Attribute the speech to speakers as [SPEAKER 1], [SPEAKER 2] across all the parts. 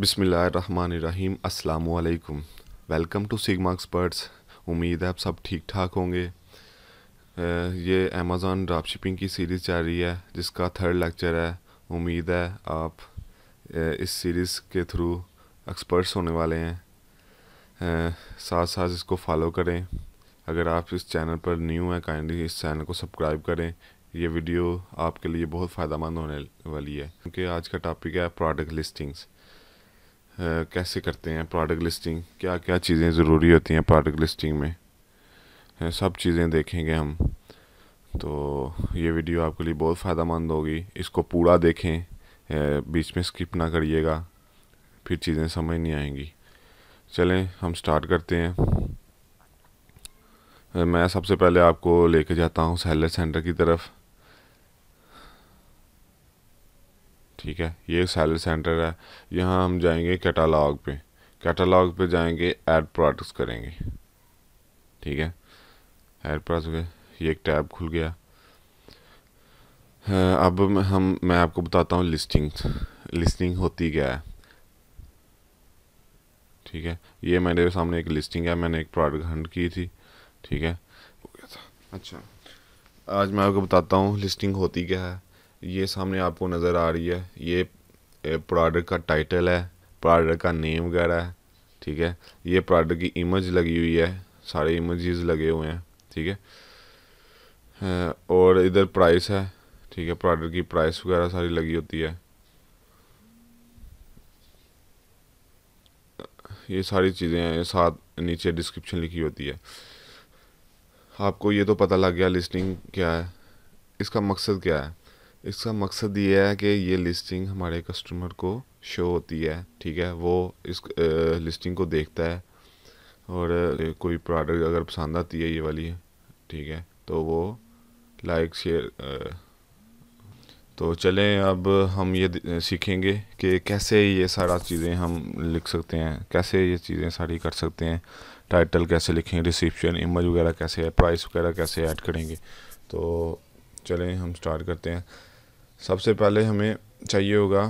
[SPEAKER 1] बिसमीम् अल्लाम welcome to sigma experts उम्मीद है आप सब ठीक ठाक होंगे ये अमेज़ॉन ड्राप शिपिंग की सीरीज़ जा रही है जिसका थर्ड लेक्चर है उम्मीद है आप इस सीरीज़ के थ्रू एक्सपर्ट्स होने वाले हैं साथ साथ इसको फॉलो करें अगर आप इस चैनल पर न्यू हैं काइंडली इस चैनल को सब्सक्राइब करें ये वीडियो आपके लिए बहुत फ़ायदा मंद होने वाली है क्योंकि आज का टॉपिक है प्रोडक्ट लिस्टिंग्स कैसे करते हैं प्रोडक्ट लिस्टिंग क्या क्या चीज़ें ज़रूरी होती हैं प्रोडक्ट लिस्टिंग में सब चीज़ें देखेंगे हम तो ये वीडियो आपके लिए बहुत फ़ायदा मंद होगी इसको पूरा देखें बीच में स्किप ना करिएगा फिर चीज़ें समझ नहीं आएंगी चलें हम स्टार्ट करते हैं मैं सबसे पहले आपको लेके जाता हूँ सेलर सेंटर की तरफ ठीक है ये एक सेलर सेंटर है यहाँ हम जाएंगे कैटालाग पे कैटालाग पे जाएंगे ऐड प्रोडक्ट्स करेंगे ठीक है ऐड प्रोडक्ट्स ये एक टैब खुल गया हाँ, अब हम मैं आपको बताता हूँ लिस्टिंग लिस्टिंग होती क्या है ठीक है ये मेरे सामने एक लिस्टिंग है मैंने एक प्रोडक्ट हंड की थी ठीक है अच्छा आज मैं आपको बताता हूँ लिस्टिंग होती क्या है ये सामने आपको नज़र आ रही है ये प्रोडक्ट का टाइटल है प्रोडक्ट का नेम वगैरह है ठीक है ये प्रोडक्ट की इमेज लगी हुई है सारे इमेजेस लगे हुए हैं ठीक है और इधर प्राइस है ठीक है प्रोडक्ट की प्राइस वगैरह सारी लगी होती है ये सारी चीज़ें साथ नीचे डिस्क्रिप्शन लिखी होती है आपको ये तो पता लग गया लिस्टिंग क्या है इसका मकसद क्या है इसका मकसद ये है कि ये लिस्टिंग हमारे कस्टमर को शो होती है ठीक है वो इस लिस्टिंग को देखता है और कोई प्रोडक्ट अगर पसंद आती है ये वाली ठीक है तो वो लाइक शेयर तो चलें अब हम ये सीखेंगे कि कैसे ये सारा चीज़ें हम लिख सकते हैं कैसे ये चीज़ें सारी कर सकते हैं टाइटल कैसे लिखें रिसिप्शन इमेज वगैरह कैसे है प्राइस वगैरह कैसे ऐड करेंगे तो चलें हम स्टार्ट करते हैं सबसे पहले हमें चाहिए होगा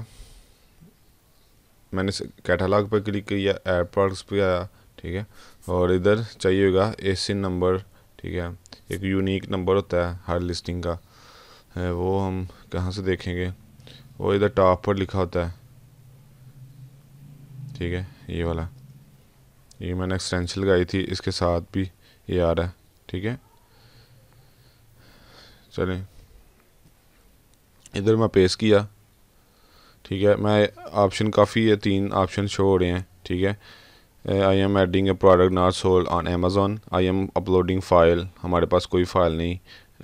[SPEAKER 1] मैंने कैटलॉग पर क्लिक किया एयरपोर्ट्स पर आया ठीक है और इधर चाहिए होगा ए नंबर ठीक है एक यूनिक नंबर होता है हर लिस्टिंग का है वो हम कहाँ से देखेंगे वो इधर टॉप पर लिखा होता है ठीक है ये वाला ये मैंने एक्सटेंशन लगाई थी इसके साथ भी ये आ रहा है ठीक है चलें इधर मैं पेश किया ठीक है मैं ऑप्शन काफ़ी है तीन ऑप्शन शो हो रहे हैं ठीक है I am adding a product not sold on Amazon I am uploading file हमारे पास कोई फ़ाइल नहीं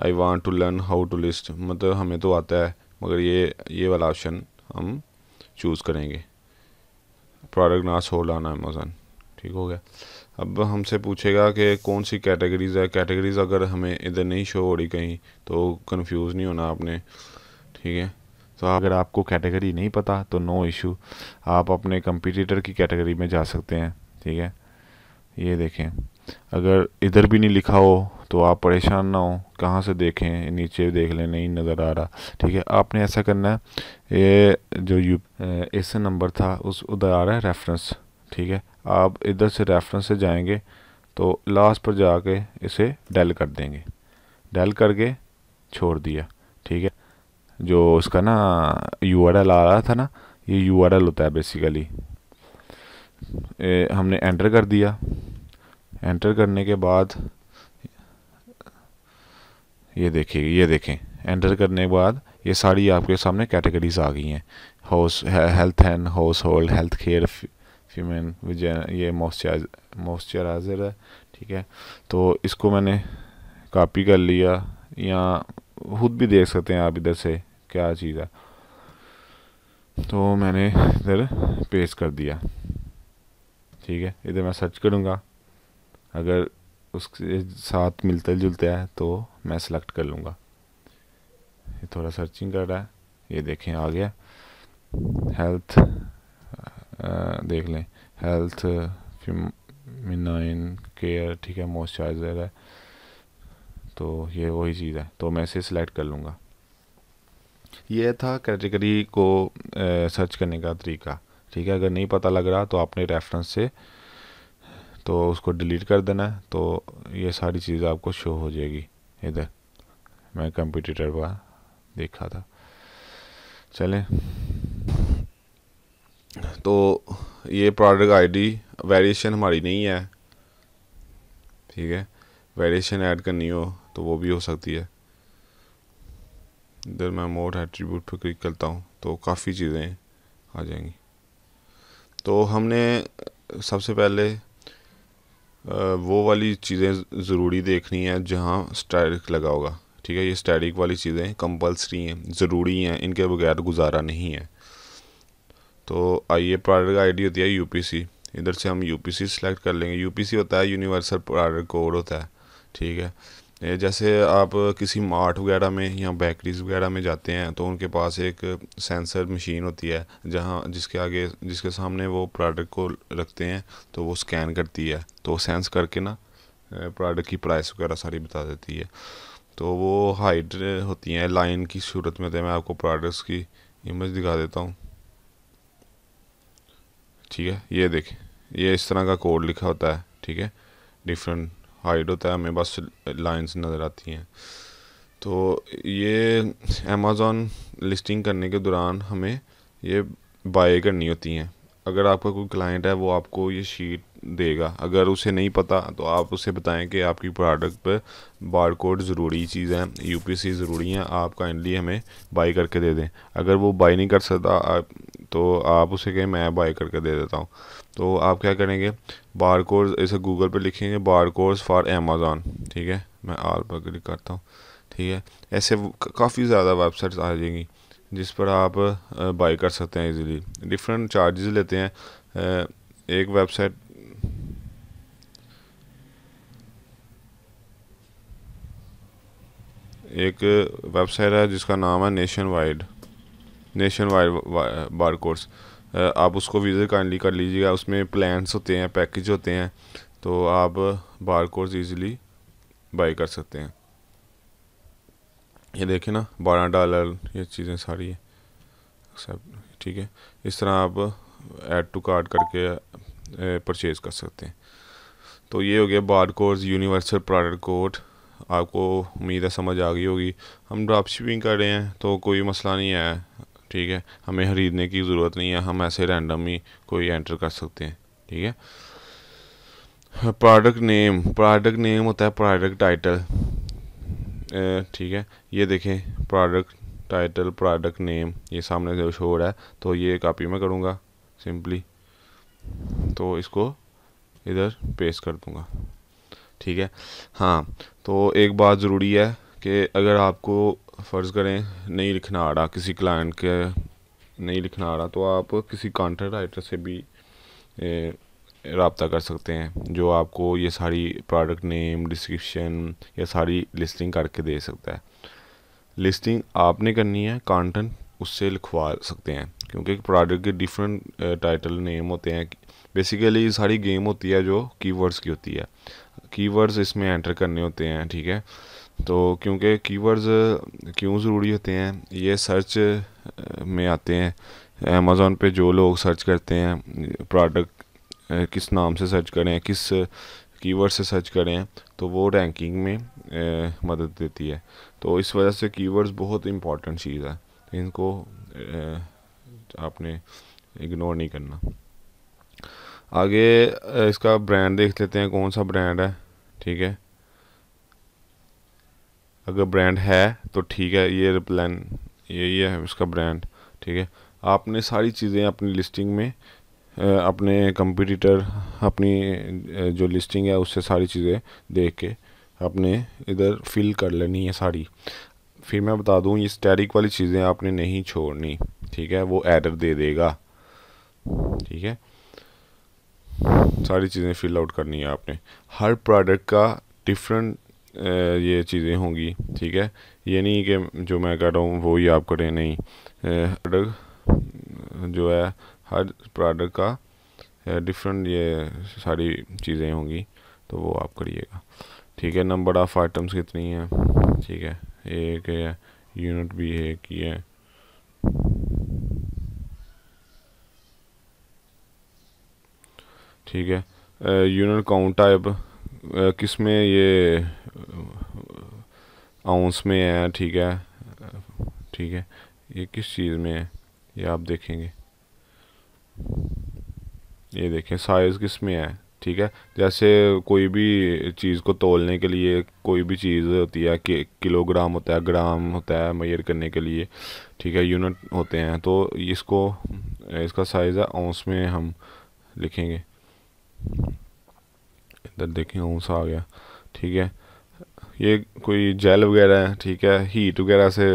[SPEAKER 1] I want to learn how to list मतलब हमें तो आता है मगर ये ये वाला ऑप्शन हम चूज़ करेंगे product not sold on Amazon ठीक हो गया अब हमसे पूछेगा कि कौन सी कैटेगरीज़ है कैटेगरीज़ अगर हमें इधर नहीं शो हो रही कहीं तो कन्फ्यूज़ नहीं होना आपने ठीक है तो अगर आपको कैटेगरी नहीं पता तो नो इशू आप अपने कंपटीटर की कैटेगरी में जा सकते हैं ठीक है ये देखें अगर इधर भी नहीं लिखा हो तो आप परेशान ना हो कहाँ से देखें नीचे देख लें नहीं नज़र आ रहा ठीक है आपने ऐसा करना है ये जो यू एस नंबर था उस उधर आ रहा है रेफरेंस ठीक है आप इधर से रेफरेंस से जाएंगे तो लास्ट पर जाके इसे डेल कर देंगे डेल करके छोड़ दिया ठीक है जो उसका ना यू आर एल आ रहा था ना ये यू आर एल होता है बेसिकली हमने एंटर कर दिया एंटर करने के बाद ये देखिए ये देखें एंटर करने के बाद ये सारी आपके सामने कैटेगरीज आ गई हैं house health and house hold health care feminine ये मॉइस्चराइज मॉइस्चराइज़र है ठीक है तो इसको मैंने कॉपी कर लिया या खुद भी देख सकते हैं आप इधर से क्या चीज़ है तो मैंने इधर पेस्ट कर दिया ठीक है इधर मैं सर्च करूँगा अगर उसके साथ मिलते जुलते हैं तो मैं सेलेक्ट कर लूँगा ये थोड़ा सर्चिंग कर रहा है ये देखें आ गया हेल्थ देख लें हेल्थ मिनाइन केयर ठीक है मॉइस्चराइज़र है तो ये वही चीज़ है तो मैं इसे सेलेक्ट कर लूँगा ये था कैटेगरी को सर्च करने का तरीका ठीक है अगर नहीं पता लग रहा तो आपने रेफरेंस से तो उसको डिलीट कर देना है तो ये सारी चीज़ आपको शो हो जाएगी इधर मैं कंप्यूटर पर देखा था चलें तो ये प्रोडक्ट आईडी वेरिएशन हमारी नहीं है ठीक है वेरिएशन ऐड करनी हो तो वो भी हो सकती है इधर मैं मोर एट्रीब्यूट पर क्लिक करता हूँ तो काफ़ी चीज़ें आ जाएंगी तो हमने सबसे पहले वो वाली चीज़ें ज़रूरी देखनी है जहाँ स्टैटिक लगा होगा ठीक है ये स्टैटिक वाली चीज़ें कंपलसरी हैं ज़रूरी हैं इनके बगैर गुजारा नहीं है तो आइए प्रोडक्ट का आईडी होती है यूपीसी इधर से हम यूपीसी सेलेक्ट कर लेंगे यूपीसी होता है यूनिवर्सल प्रोडक्ट कोड होता है ठीक है जैसे आप किसी मार्ट वगैरह में या बेकरीज वगैरह में जाते हैं तो उनके पास एक सेंसर मशीन होती है जहाँ जिसके आगे जिसके सामने वो प्रोडक्ट को रखते हैं तो वो स्कैन करती है तो सेंस करके ना प्रोडक्ट की प्राइस वगैरह सारी बता देती है तो वो हाइट होती हैं लाइन की सूरत में तो मैं आपको प्रोडक्ट्स की इमेज दिखा देता हूँ ठीक है ये देखें ये इस तरह का कोड लिखा होता है ठीक है डिफरेंट हाइड होता है हमें बस लाइंस नज़र आती हैं तो ये अमेज़ोन लिस्टिंग करने के दौरान हमें ये बाय करनी होती हैं अगर आपका कोई क्लाइंट है वो आपको ये शीट देगा अगर उसे नहीं पता तो आप उसे बताएं कि आपकी प्रोडक्ट पर बार कोड ज़रूरी चीज़ है यूपीसी ज़रूरी है आप काइंडली हमें बाई करके दे दें अगर वो बाई नहीं कर सकता तो आप उसे कहें मैं बाई करके दे देता हूँ तो आप क्या करेंगे बार कोर्स इसे गूगल पर लिखेंगे बार कोर्स फॉर अमेज़ोन ठीक है मैं आल पर क्लिक करता हूँ ठीक है ऐसे काफ़ी ज़्यादा वेबसाइट्स आ जाएंगी जिस पर आप बाई कर सकते हैं इजीली डिफरेंट चार्जेस लेते हैं एक वेबसाइट एक वेबसाइट है जिसका नाम है nation wide nation wide barcodes आप उसको विज़िट काइंडली कर लीजिएगा उसमें प्लान्स होते हैं पैकेज होते हैं तो आप बार कोर्स ईजिली बाई कर सकते हैं ये देखें ना बारह डॉलर ये चीज़ें सारी है सब ठीक है इस तरह आप ऐड टू कार्ड करके परचेज कर सकते हैं तो ये हो गया barcodes universal product code आपको उम्मीद है समझ आ गई होगी हम ड्रॉप शिपिंग कर रहे हैं तो कोई मसला नहीं है ठीक है हमें खरीदने की ज़रूरत नहीं है हम ऐसे रैंडम ही कोई एंटर कर सकते हैं ठीक है प्रोडक्ट नेम प्रोडक्ट नेम होता है प्रोडक्ट टाइटल ठीक है ये देखें प्रोडक्ट टाइटल प्रोडक्ट नेम ये सामने से शो हो रहा है तो ये कॉपी में करूँगा सिंपली तो इसको इधर पेस्ट कर दूँगा ठीक है हाँ तो एक बात ज़रूरी है कि अगर आपको फ़र्ज़ करें नहीं लिखना आ रहा किसी क्लाइंट के नहीं लिखना आ रहा तो आप किसी कॉन्ट्रैक्ट राइटर से भी रबता कर सकते हैं जो आपको ये सारी प्रोडक्ट नेम डिस्क्रिप्शन या सारी लिस्टिंग करके दे सकता है लिस्टिंग आपने करनी है कंटेंट उससे लिखवा सकते हैं क्योंकि प्रोडक्ट के डिफरेंट टाइटल नेम होते हैं बेसिकली सारी गेम होती है जो कीवर्ड्स की होती है कीवर्ड्स इसमें एंटर करने होते हैं ठीक है तो क्योंकि कीवर्ड्स क्यों ज़रूरी होते हैं ये सर्च में आते हैं अमेज़ोन पे जो लोग सर्च करते हैं प्रोडक्ट किस नाम से सर्च करें किस कीवर्ड से सर्च करें तो वो रैंकिंग में ए, मदद देती है तो इस वजह से कीवर्ड्स बहुत इम्पॉर्टेंट चीज़ है इनको ए, आपने इग्नोर नहीं करना आगे इसका ब्रांड देख लेते हैं कौन सा ब्रांड है ठीक है अगर ब्रांड है तो ठीक है ये प्लान यही है इसका ब्रांड ठीक है आपने सारी चीज़ें अपनी लिस्टिंग में अपने कंपटीटर अपनी जो लिस्टिंग है उससे सारी चीज़ें देख के अपने इधर फिल कर लेनी है सारी फिर मैं बता दूं ये स्टेरिक वाली चीज़ें आपने नहीं छोड़नी ठीक है वो एडर दे देगा ठीक है सारी चीज़ें फिल आउट करनी है आपने हर प्रोडक्ट का डिफरेंट ये चीज़ें होंगी ठीक है ये नहीं कि जो मैं कर रहा हूँ वो ही आप करें नहीं प्रोडक्ट जो है हर प्रोडक्ट का डिफरेंट ये सारी चीज़ें होंगी तो वो आप करिएगा ठीक है नंबर ऑफ़ आइटम्स कितनी है ठीक है एक है यूनिट भी है कि है ठीक है यूनिट काउंट टाइप किस में ये आउंस में है ठीक है ठीक है ये किस चीज़ में है ये आप देखेंगे ये देखें साइज़ किस में है ठीक है जैसे कोई भी चीज़ को तोलने के लिए कोई भी चीज़ होती है कि किलोग्राम होता है ग्राम होता है मैयर करने के लिए ठीक है यूनिट होते हैं तो इसको इसका साइज़ है औंस में हम लिखेंगे इधर देखें ऊँसा आ गया ठीक है ये कोई जेल वगैरह है ठीक है हीट वगैरह से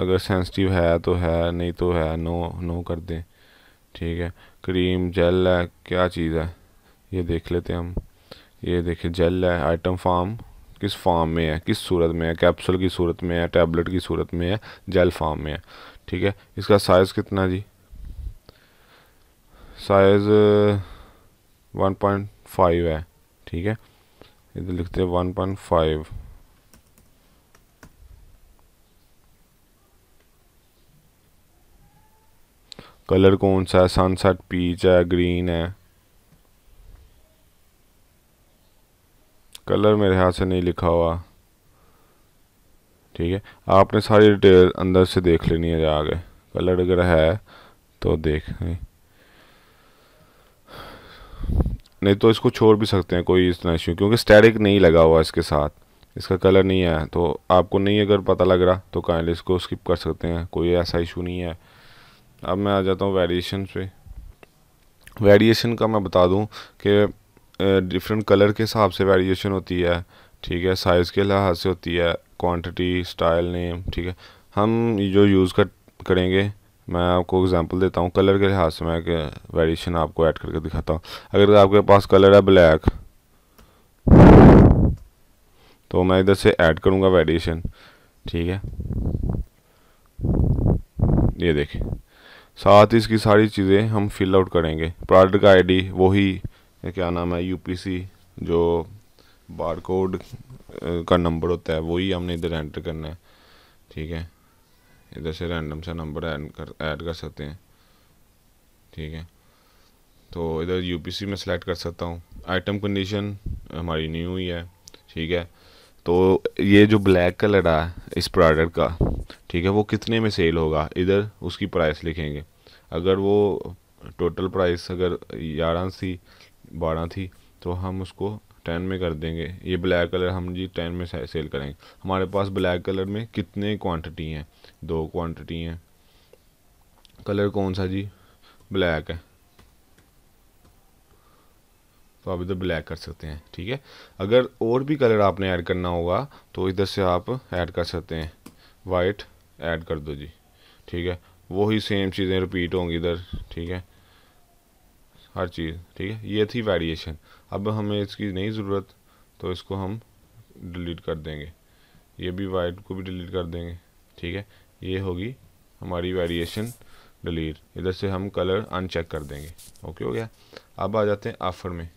[SPEAKER 1] अगर सेंसिटिव है तो है नहीं तो है नो नो कर दें ठीक है क्रीम जेल है क्या चीज़ है ये देख लेते हैं हम ये देखिए जेल है आइटम फार्म किस फार्म में है किस सूरत में है कैप्सूल की सूरत में है टैबलेट की सूरत में है जेल फार्म में है ठीक है इसका साइज़ कितना जी साइज़ वन पॉइंट फाइव है ठीक है इधर लिखते हैं वन पॉइंट फाइव कलर कौन सा है सनसेट पीच है ग्रीन है कलर मेरे हाथ से नहीं लिखा हुआ ठीक है आपने सारी डिटेल अंदर से देख लेनी है जाके कलर अगर है तो देख नहीं तो इसको छोड़ भी सकते हैं कोई इतना इशू क्योंकि स्टेरिक नहीं लगा हुआ इसके साथ इसका कलर नहीं है तो आपको नहीं अगर पता लग रहा तो काइंडली इसको स्किप कर सकते हैं कोई ऐसा इशू नहीं है अब मैं आ जाता हूँ वेरिएशन पे वेरिएशन का मैं बता दूँ कि डिफरेंट कलर के हिसाब से वेरिएशन होती है ठीक है साइज़ के लिहाज से होती है क्वान्टिटी स्टाइल नेम ठीक है हम जो यूज़ कर करेंगे मैं आपको एग्जांपल देता हूँ कलर के लिहाज से मैं वेरिएशन आपको ऐड करके दिखाता हूँ अगर आपके पास कलर है ब्लैक तो मैं इधर से ऐड करूँगा वेरिएशन ठीक है ये देखें साथ ही इसकी सारी चीज़ें हम फिल आउट करेंगे प्रोडक्ट का आईडी वही क्या नाम है यूपीसी जो बार कोड का नंबर होता है वही हमने इधर एंटर करना है ठीक है इधर से रैंडम सा नंबर ऐड कर ऐड कर सकते हैं ठीक है तो इधर यूपीसी में सेलेक्ट कर सकता हूँ आइटम कंडीशन हमारी न्यू ही है ठीक है तो ये जो ब्लैक कलर है इस प्रोडक्ट का ठीक है वो कितने में सेल होगा इधर उसकी प्राइस लिखेंगे अगर वो टोटल प्राइस अगर ग्यारह थी बारह थी तो हम उसको टेन में कर देंगे ये ब्लैक कलर हम जी टेन में सेल करेंगे हमारे पास ब्लैक कलर में कितने क्वांटिटी हैं दो क्वांटिटी हैं कलर कौन सा जी ब्लैक है तो आप इधर ब्लैक कर सकते हैं ठीक है अगर और भी कलर आपने ऐड करना होगा तो इधर से आप ऐड कर सकते हैं वाइट ऐड कर दो जी ठीक है वही सेम चीज़ें रिपीट होंगी इधर ठीक है हर चीज़ ठीक है ये थी वेरिएशन अब हमें इसकी नहीं ज़रूरत तो इसको हम डिलीट कर देंगे ये भी वाइट को भी डिलीट कर देंगे ठीक है ये होगी हमारी वेरिएशन डिलीट इधर से हम कलर अनचेक कर देंगे ओके हो गया अब आ जाते हैं आफर में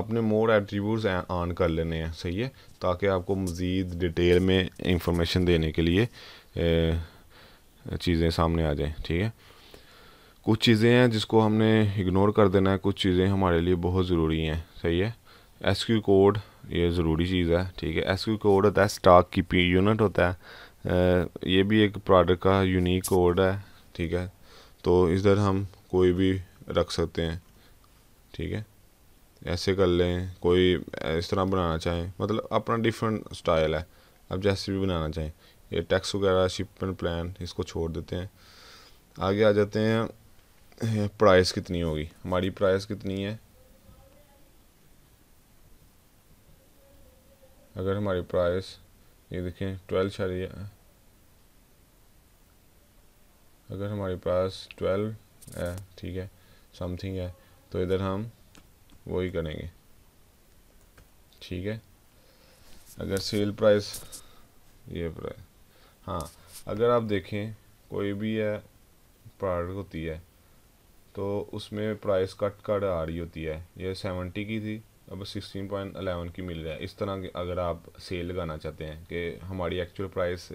[SPEAKER 1] आपने मोर एट्रीब्यूट ऑन कर लेने हैं सही है ताकि आपको मज़ीद डिटेल में इंफॉर्मेशन देने के लिए चीज़ें सामने आ जाएँ ठीक है कुछ चीज़ें हैं जिसको हमने इग्नोर कर देना है कुछ चीज़ें हमारे लिए बहुत ज़रूरी हैं सही है एस क्यू कोड ये ज़रूरी चीज़ है ठीक है एस क्यू कोड होता है स्टॉक की यूनिट होता है ये भी एक प्रोडक्ट का यूनिक कोड है ठीक है तो इधर हम कोई भी रख सकते हैं ठीक है ऐसे कर लें कोई इस तरह बनाना चाहें मतलब अपना डिफरेंट स्टाइल है अब जैसे भी बनाना चाहें ये टैक्स वगैरह शिपमेंट प्लान इसको छोड़ देते हैं आगे आ जाते हैं प्राइस कितनी होगी हमारी प्राइस कितनी है अगर हमारी प्राइस ये देखें ट्वेल्व शारी अगर हमारी प्राइस ट्वेल्व है ठीक है समथिंग है तो इधर हम वही करेंगे ठीक है अगर सेल प्राइस ये प्राइस हाँ अगर आप देखें कोई भी है प्रोडक्ट होती है तो उसमें प्राइस कट कट आ रही होती है ये सेवेंटी की थी अब सिक्सटीन पॉइंट अलेवन की मिल रहा है इस तरह अगर आप सेल लगाना चाहते हैं कि हमारी एक्चुअल प्राइस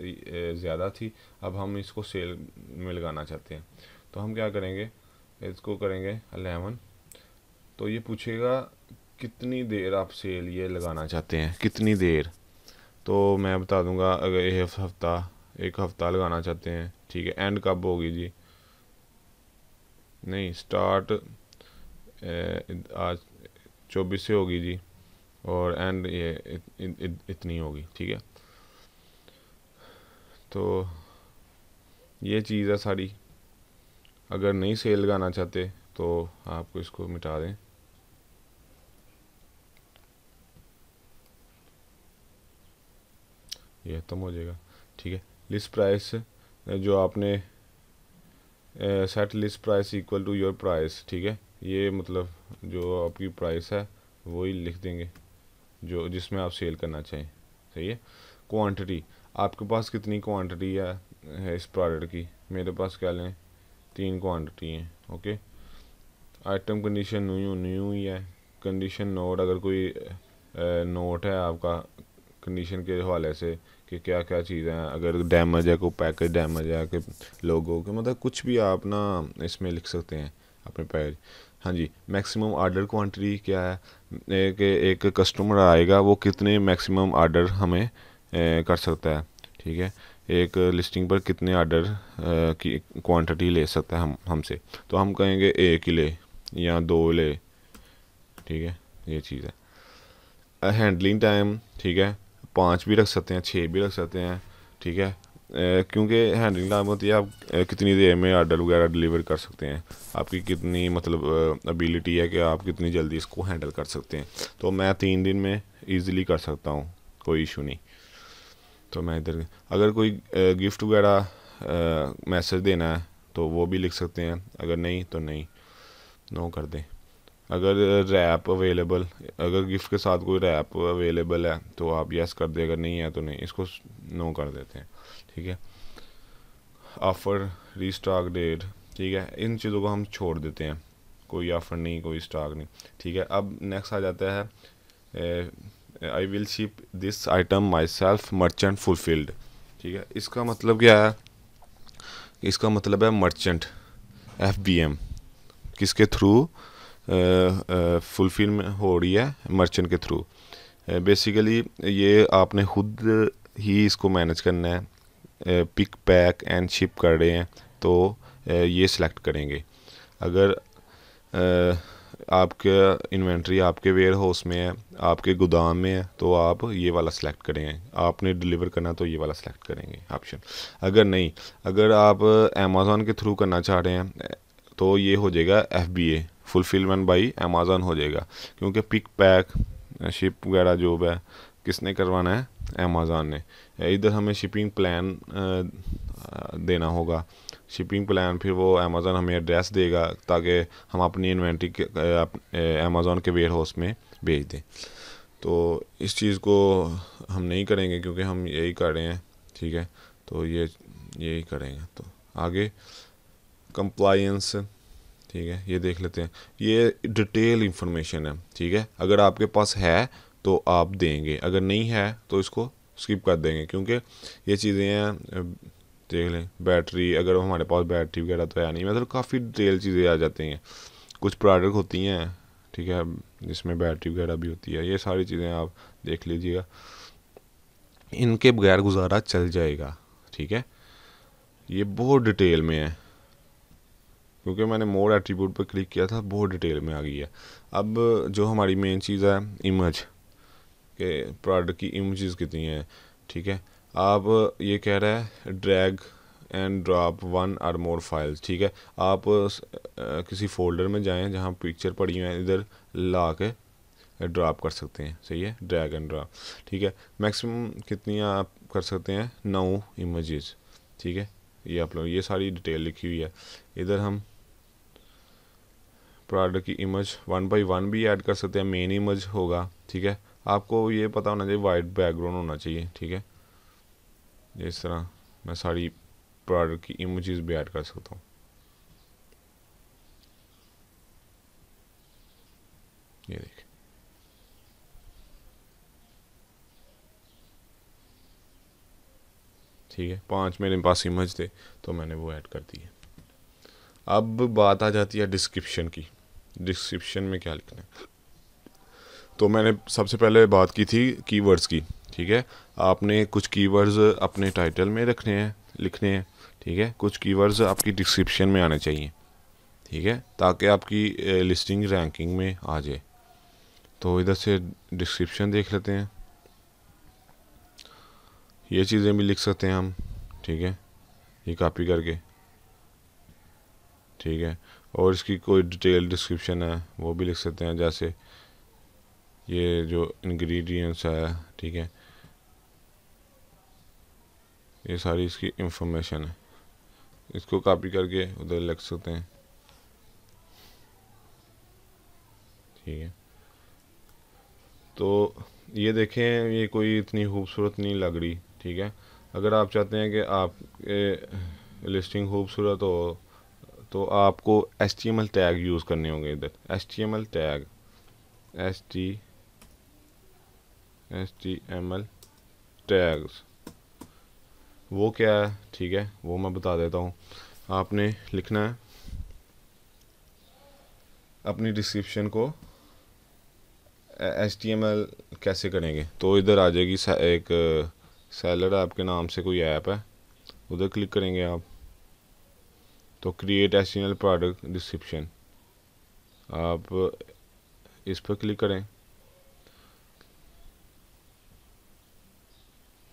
[SPEAKER 1] ज़्यादा थी अब हम इसको सेल में लगाना चाहते हैं तो हम क्या करेंगे इसको करेंगे अलेवन तो ये पूछेगा कितनी देर आप सेल ये लगाना चाहते हैं कितनी देर तो मैं बता दूंगा अगर एक हफ़्ता एक हफ़्ता लगाना चाहते हैं ठीक है एंड कब होगी जी नहीं स्टार्ट आज चौबीस से होगी जी और एंड ये इत, इत, इत, इतनी होगी ठीक है तो ये चीज़ है सारी अगर नहीं सेल लगाना चाहते तो आपको इसको मिटा दें ये खत्म हो जाएगा ठीक है लिस्ट प्राइस जो आपने set list price equal to your price ठीक है ये मतलब जो आपकी प्राइस है वही लिख देंगे जो जिसमें आप सेल करना चाहें सही है क्वांटिटी आपके पास कितनी क्वांटिटी है, है इस प्रोडक्ट की मेरे पास क्या लें तीन क्वांटिटी हैं okay item condition new new ही है कंडीशन नोट अगर कोई नोट uh, है आपका कंडीशन के हवाले से कि क्या क्या चीज़ें हैं अगर डैमेज है कोई पैकेज डैमेज है कि लोगों के मतलब कुछ भी आप ना इसमें लिख सकते हैं अपने पैकेज हाँ जी मैक्सिमम आर्डर क्वांटिटी क्या है एक एक कस्टमर आएगा वो कितने मैक्सिमम आर्डर हमें ए, कर सकता है ठीक है एक लिस्टिंग पर कितने आर्डर की क्वांटिटी ले सकता है हम हमसे तो हम कहेंगे एक ही ले या दो ले ठीक है ये चीज़ है हैंडलिंग टाइम ठीक है पाँच भी रख सकते हैं छः भी रख सकते हैं ठीक है क्योंकि हैंडलिंग टाइम होती है आप कितनी देर में ऑर्डर वगैरह डिलीवर कर सकते हैं आपकी कितनी मतलब एबिलिटी है कि आप कितनी जल्दी इसको हैंडल कर सकते हैं तो मैं तीन दिन में ईज़िली कर सकता हूँ कोई इशू नहीं तो मैं इधर अगर कोई गिफ्ट वगैरह मैसेज देना है तो वो भी लिख सकते हैं अगर नहीं तो नहीं नो कर दें अगर रैप अवेलेबल अगर गिफ्ट के साथ कोई रैप अवेलेबल है तो आप यस कर दें अगर नहीं है तो नहीं इसको नो कर देते हैं ठीक है ऑफ़र रीस्टॉक डेट ठीक है इन चीज़ों को हम छोड़ देते हैं कोई ऑफ़र नहीं कोई स्टॉक नहीं ठीक है अब नेक्स्ट आ जाता है I will ship this item myself merchant fulfilled ठीक है इसका मतलब क्या है इसका मतलब है मर्चेंट एफ बी एम किसके थ्रू फुलफिल हो रही है मर्चेंट के थ्रू बेसिकली ये आपने खुद ही इसको मैनेज करना है पिक पैक एंड शिप कर रहे हैं तो ये सिलेक्ट करेंगे अगर आपका इन्वेंट्री आपके वेयर हाउस में है आपके गोदाम में है तो आप ये वाला सिलेक्ट करेंगे आपने डिलीवर करना तो ये वाला सिलेक्ट करेंगे ऑप्शन अगर नहीं अगर आप अमेज़ोन के थ्रू करना चाह रहे हैं तो ये हो जाएगा F B A fulfilment by Amazon हो जाएगा क्योंकि पिक पैक शिप वगैरह जो है किसने करवाना है अमेज़ान ने इधर हमें शिपिंग प्लान देना होगा शिपिंग प्लान फिर वो अमेज़ोन हमें एड्रेस देगा ताकि हम अपनी इन्वेंट्री अमेज़ोन के वेयर हाउस में भेज दें तो इस चीज़ को हम नहीं करेंगे क्योंकि हम यही कर रहे हैं ठीक है तो ये यही करेंगे तो आगे कंप्लाइंस ठीक है ये देख लेते हैं ये डिटेल इंफॉर्मेशन है ठीक है अगर आपके पास है तो आप देंगे अगर नहीं है तो इसको स्किप कर देंगे क्योंकि ये चीज़ें हैं देख लें बैटरी अगर हमारे पास बैटरी वगैरह तो है नहीं मतलब काफ़ी डिटेल चीज़ें आ जाती हैं कुछ प्रोडक्ट होती हैं ठीक है जिसमें बैटरी वगैरह भी होती है ये सारी चीज़ें आप देख लीजिएगा इनके बगैर गुजारा चल जाएगा ठीक है ये बहुत डिटेल में है क्योंकि मैंने मोड़ एट्रीब्यूट पर क्लिक किया था बहुत डिटेल में आ गई है अब जो हमारी मेन चीज़ है इमेज के प्रोडक्ट की इमेजेस कितनी हैं ठीक है आप ये कह रहा है drag and drop one or more files ठीक है आप आ, किसी फोल्डर में जाएं जहाँ पिक्चर पड़ी हुई है इधर ला के ड्रॉप कर सकते हैं सही है ड्रैग एंड ड्रॉप ठीक है मैक्सिमम कितनी आप कर सकते हैं नौ इमेजेस ठीक है ये आप लोग ये सारी डिटेल लिखी हुई है इधर हम प्रोडक्ट की इमेज वन बाई वन भी ऐड कर सकते हैं मेन इमेज होगा ठीक है आपको ये पता होना चाहिए वाइट बैकग्राउंड होना चाहिए ठीक है इस तरह मैं सारी प्रोडक्ट की इमेजेस भी ऐड कर सकता हूँ ये देखिए ठीक है पांच मेरे पास इमेज थे तो मैंने वो ऐड कर दी है अब बात आ जाती है डिस्क्रिप्शन की डिस्क्रिप्शन में क्या लिखना है तो मैंने सबसे पहले बात की थी कीवर्ड्स की ठीक है आपने कुछ कीवर्ड्स अपने टाइटल में रखने हैं लिखने हैं ठीक है कुछ कीवर्ड्स आपकी डिस्क्रिप्शन में आने चाहिए ठीक है ताकि आपकी लिस्टिंग रैंकिंग में आ जाए तो इधर से डिस्क्रिप्शन देख लेते हैं ये चीज़ें भी लिख सकते हैं हम ठीक है ये कॉपी करके ठीक है और इसकी कोई डिटेल डिस्क्रिप्शन है वो भी लिख सकते हैं जैसे ये जो इंग्रेडिएंट्स है ठीक है ये सारी इसकी इंफॉर्मेशन है इसको कॉपी करके उधर लिख सकते हैं ठीक है तो ये देखें ये कोई इतनी खूबसूरत नहीं लग रही ठीक है अगर आप चाहते हैं कि आप ए, लिस्टिंग खूबसूरत हो तो आपको H T M L tag use करने होंगे इधर H T M L tag H T H T M L tags वो क्या है ठीक है वो मैं बता देता हूँ आपने लिखना है अपनी डिस्क्रिप्शन को एस टी एम एल कैसे करेंगे तो इधर आ जाएगी एक सैलर ऐप के नाम से कोई ऐप है उधर क्लिक करेंगे आप तो क्रिएट एल प्रोडक्ट डिस्क्रिप्शन आप इस पर क्लिक करें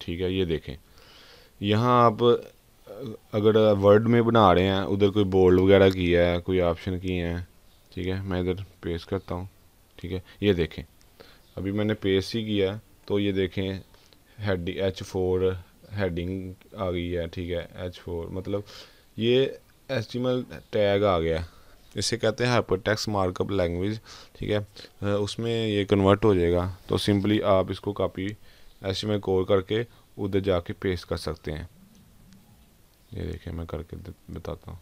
[SPEAKER 1] ठीक है ये देखें यहाँ आप अगर वर्ड में बना रहे हैं उधर कोई बोल्ड वगैरह किया है कोई ऑप्शन किए हैं ठीक है मैं इधर पेश करता हूँ ठीक है ये देखें अभी मैंने पेश ही किया तो ये देखें हेडिंग एच फोर हेडिंग आ गई है ठीक है एच फोर मतलब ये एच टैग आ गया इसे कहते हैं हाइपर टैक्स मार्कअप लैंग्वेज ठीक है उसमें ये कन्वर्ट हो जाएगा तो सिंपली आप इसको कापी एच कोर करके उधर जाके पेस्ट कर सकते हैं ये देखिए मैं करके बताता हूँ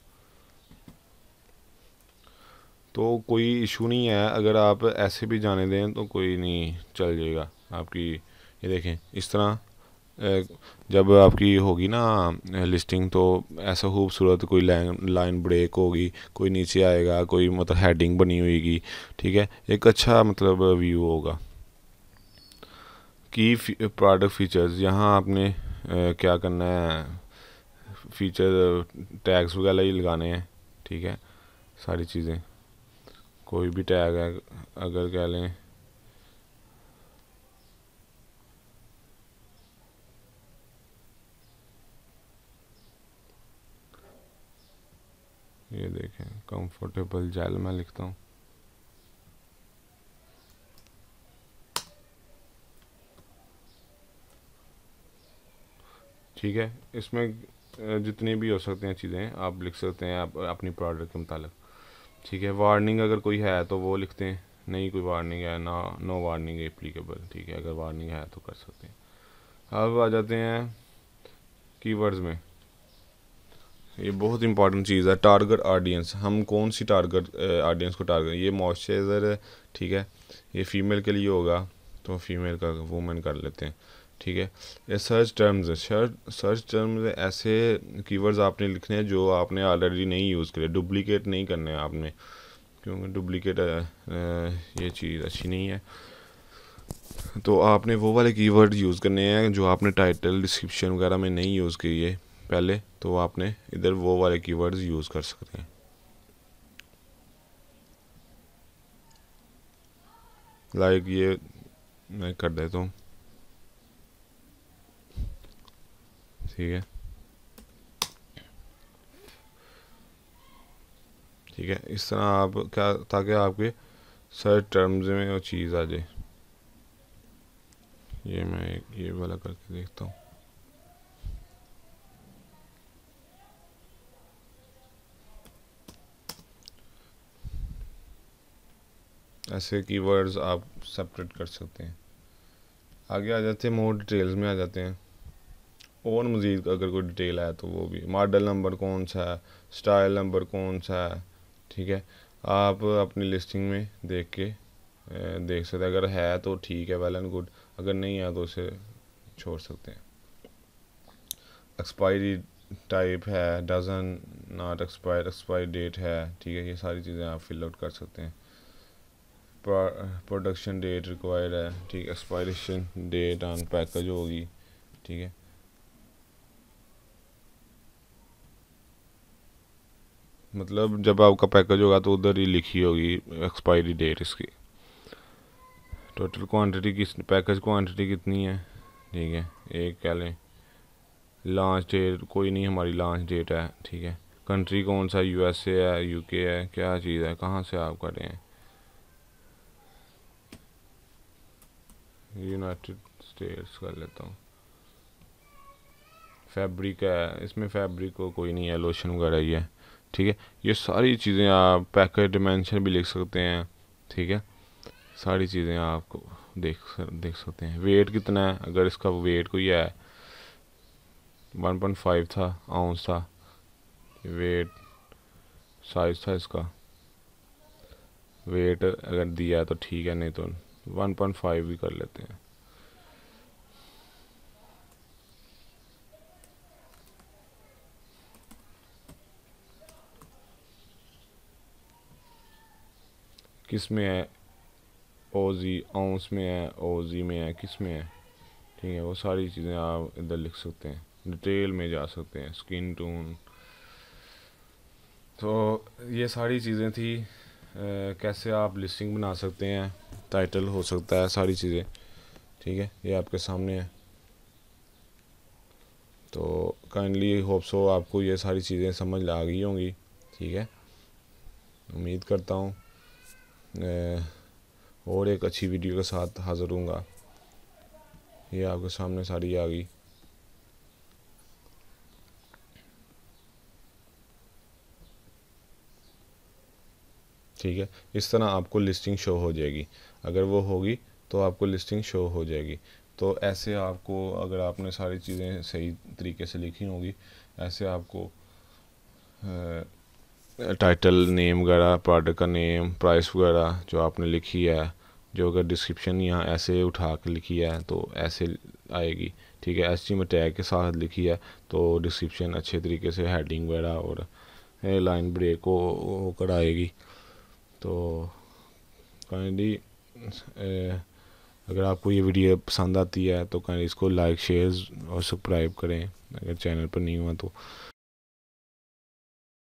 [SPEAKER 1] तो कोई इशू नहीं है अगर आप ऐसे भी जाने दें तो कोई नहीं चल जाएगा आपकी ये देखें इस तरह जब आपकी होगी ना लिस्टिंग तो ऐसा खूबसूरत कोई लाइन लाइन ब्रेक होगी कोई नीचे आएगा कोई मतलब हेडिंग बनी हुएगी ठीक है एक अच्छा मतलब व्यू होगा की प्रोडक्ट फीचर्स यहाँ आपने क्या करना है फीचर टैग्स वगैरह ही लगाने हैं ठीक है सारी चीज़ें कोई भी टैग है अगर कह लें ये देखें कंफर्टेबल जेल मैं लिखता हूँ ठीक है इसमें जितनी भी हो सकती हैं चीज़ें आप लिख सकते हैं आप अपनी प्रोडक्ट के मुताबिक ठीक है वार्निंग अगर कोई है तो वो लिखते हैं नहीं कोई वार्निंग है ना नो वार्निंग एप्लीकेबल ठीक है अगर वार्निंग है तो कर सकते हैं अब आ जाते हैं कीवर्ड्स में ये बहुत इंपॉर्टेंट चीज़ है टारगेट ऑडियंस हम कौन सी टारगेट ऑडियंस को टारगेट ये मॉइस्चराइज़र है ठीक है ये फीमेल के लिए होगा तो फीमेल का वुमेन कर लेते हैं ठीक है ये सर्च टर्म्स है सर्च टर्म्स ऐसे कीवर्ड्स आपने लिखने हैं जो आपने ऑलरेडी नहीं यूज़ करे डुप्लीकेट नहीं करने हैं आपने क्योंकि डुप्लीकेट ये चीज़ अच्छी नहीं है तो आपने वो वाले कीवर्ड यूज़ करने हैं जो आपने टाइटल डिस्क्रिप्शन वगैरह में नहीं यूज़ किए पहले तो आपने इधर वो वाले कीवर्ड्स यूज़ कर सकते हैं लाइक ये मैं कर देता हूँ ठीक है ठीक है इस तरह आप क्या ताकि आपके सर टर्म्स में वो चीज़ आ जाए ये मैं ये वाला करके देखता हूँ ऐसे कीवर्ड्स आप सेपरेट कर सकते हैं आगे आ जाते हैं मोर डिटेल्स में आ जाते हैं और मज़ीद अगर कोई डिटेल है तो वो भी मॉडल नंबर कौन सा है स्टाइल नंबर कौन सा है ठीक है आप अपनी लिस्टिंग में देख के देख सकते हैं अगर है तो ठीक है वेल एंड गुड अगर नहीं है तो उसे छोड़ सकते हैं एक्सपायरी टाइप है does not expire expiry date है ठीक है ये सारी चीज़ें आप फिल आउट कर सकते हैं प्रोडक्शन डेट रिक्वायर्ड है ठीक एक्सपायरेशन डेट ऑन पैकेज होगी ठीक है मतलब जब आपका पैकेज होगा तो उधर ही लिखी होगी एक्सपायरी डेट इसकी टोटल क्वांटिटी किस पैकेज क्वांटिटी कितनी है ठीक है एक कह लें लॉन्च डेट कोई नहीं हमारी लॉन्च डेट है ठीक है कंट्री कौन सा यूएसए है यूके है क्या चीज़ है कहाँ से आप करें यूनाइटेड स्टेट्स कर लेता हूँ फैब्रिक है इसमें फैब्रिक को कोई नहीं है लोशन वगैरह ही है ठीक है ये सारी चीज़ें आप पैकेट डिमेंशन भी लिख सकते हैं ठीक है सारी चीज़ें आपको देख देख सकते हैं वेट कितना है अगर इसका वेट कोई है 1.5 था आउंस था वेट साइज़ था इसका वेट अगर दिया तो ठीक है नहीं तो वन पॉइंट फाइव भी कर लेते हैं किस में है ओ जी ओंस में है ओ जी में है किस में है ठीक है वो सारी चीज़ें आप इधर लिख सकते हैं डिटेल में जा सकते हैं स्किन टून तो ये सारी चीज़ें थी कैसे आप लिस्टिंग बना सकते हैं टाइटल हो सकता है सारी चीज़ें ठीक है ये आपके सामने है तो काइंडली होप सो आपको ये सारी चीज़ें समझ आ गई होंगी ठीक है उम्मीद करता हूँ और एक अच्छी वीडियो के साथ हाज़िर हूँगा ये आपके सामने सारी आ गई ठीक है इस तरह आपको लिस्टिंग शो हो जाएगी अगर वो होगी तो आपको लिस्टिंग शो हो जाएगी तो ऐसे आपको अगर आपने सारी चीज़ें सही तरीके से लिखी होंगी ऐसे आपको टाइटल नेम वगैरह प्रोडक्ट का नेम प्राइस वगैरह जो आपने लिखी है जो अगर डिस्क्रिप्शन यहाँ ऐसे उठा के लिखी है तो ऐसे आएगी ठीक है एस में टैग के साथ लिखी है तो डिस्क्रिप्शन अच्छे तरीके से हेडिंग वगैरह और लाइन ब्रेक होकर आएगी तो काइंडली अगर आपको ये वीडियो पसंद आती है तो काइंडली इसको लाइक शेयर और सब्सक्राइब करें अगर चैनल पर नहीं हुआ तो